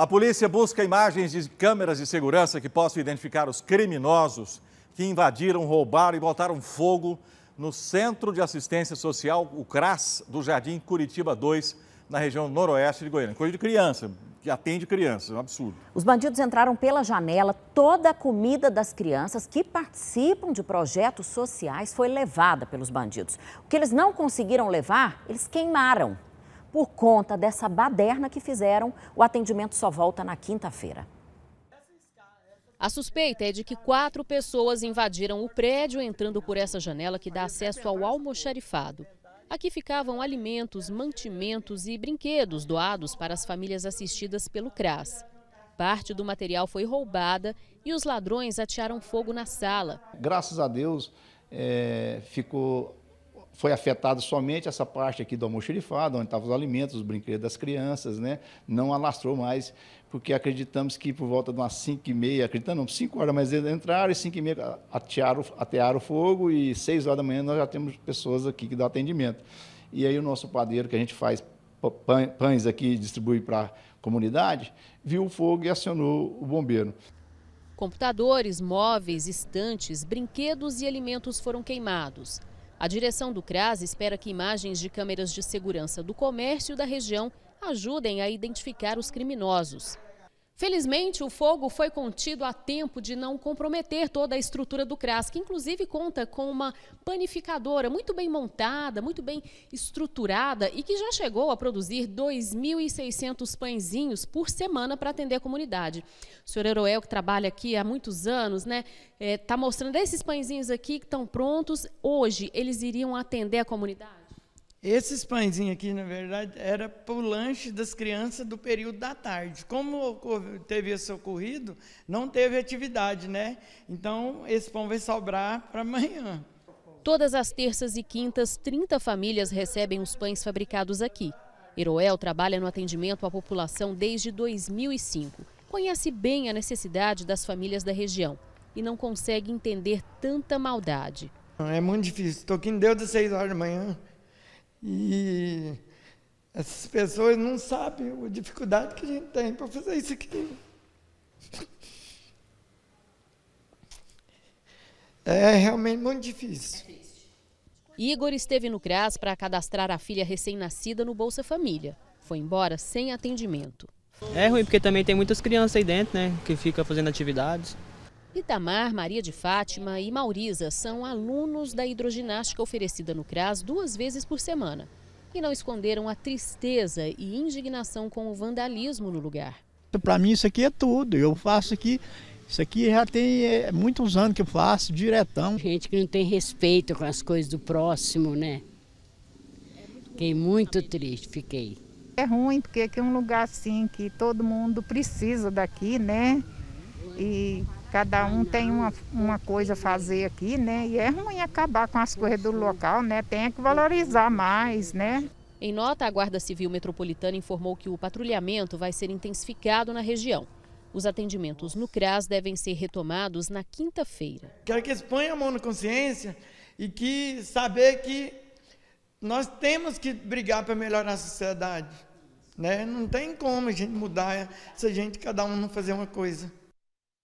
A polícia busca imagens de câmeras de segurança que possam identificar os criminosos que invadiram, roubaram e botaram fogo no Centro de Assistência Social, o CRAS, do Jardim Curitiba 2, na região noroeste de Goiânia. Coisa de criança, que atende crianças, é um absurdo. Os bandidos entraram pela janela, toda a comida das crianças que participam de projetos sociais foi levada pelos bandidos. O que eles não conseguiram levar, eles queimaram por conta dessa baderna que fizeram, o atendimento só volta na quinta-feira. A suspeita é de que quatro pessoas invadiram o prédio entrando por essa janela que dá acesso ao almoxarifado. Aqui ficavam alimentos, mantimentos e brinquedos doados para as famílias assistidas pelo CRAS. Parte do material foi roubada e os ladrões atearam fogo na sala. Graças a Deus, é, ficou foi afetado somente essa parte aqui do almoxerifado, onde estavam os alimentos, os brinquedos das crianças, né? Não alastrou mais, porque acreditamos que por volta de umas 5 e meia, acreditando, não, 5 horas, mas entraram e 5 e meia atearam, atearam o fogo e 6 horas da manhã nós já temos pessoas aqui que dão atendimento. E aí o nosso padeiro, que a gente faz pães aqui, distribui para a comunidade, viu o fogo e acionou o bombeiro. Computadores, móveis, estantes, brinquedos e alimentos foram queimados. A direção do CRAS espera que imagens de câmeras de segurança do comércio da região ajudem a identificar os criminosos. Felizmente, o fogo foi contido a tempo de não comprometer toda a estrutura do CRAS, que inclusive conta com uma panificadora muito bem montada, muito bem estruturada e que já chegou a produzir 2.600 pãezinhos por semana para atender a comunidade. O senhor Eroel, que trabalha aqui há muitos anos, né, está eh, é, mostrando esses pãezinhos aqui que estão prontos. Hoje, eles iriam atender a comunidade? Esses pãezinhos aqui, na verdade, era para o lanche das crianças do período da tarde. Como teve esse ocorrido, não teve atividade, né? Então, esse pão vai sobrar para amanhã. Todas as terças e quintas, 30 famílias recebem os pães fabricados aqui. Heroel trabalha no atendimento à população desde 2005. Conhece bem a necessidade das famílias da região e não consegue entender tanta maldade. É muito difícil. Estou aqui em Deus às 6 horas da manhã. E essas pessoas não sabem a dificuldade que a gente tem para fazer isso aqui. É realmente muito difícil. Igor esteve no CRAS para cadastrar a filha recém-nascida no Bolsa Família. Foi embora sem atendimento. É ruim porque também tem muitas crianças aí dentro, né, que fica fazendo atividades. Itamar, Maria de Fátima e Maurisa são alunos da hidroginástica oferecida no CRAS duas vezes por semana e não esconderam a tristeza e indignação com o vandalismo no lugar. Para mim isso aqui é tudo, eu faço aqui, isso aqui já tem é, muitos anos que eu faço, diretão. Gente que não tem respeito com as coisas do próximo, né? Fiquei muito triste, fiquei. É ruim, porque aqui é um lugar assim que todo mundo precisa daqui, né? E Cada um tem uma, uma coisa a fazer aqui, né? E é ruim acabar com as coisas do local, né? Tem que valorizar mais, né? Em nota, a Guarda Civil Metropolitana informou que o patrulhamento vai ser intensificado na região. Os atendimentos no CRAS devem ser retomados na quinta-feira. Quero que eles ponham a mão na consciência e que saber que nós temos que brigar para melhorar a sociedade. Né? Não tem como a gente mudar se a gente, cada um, não fazer uma coisa.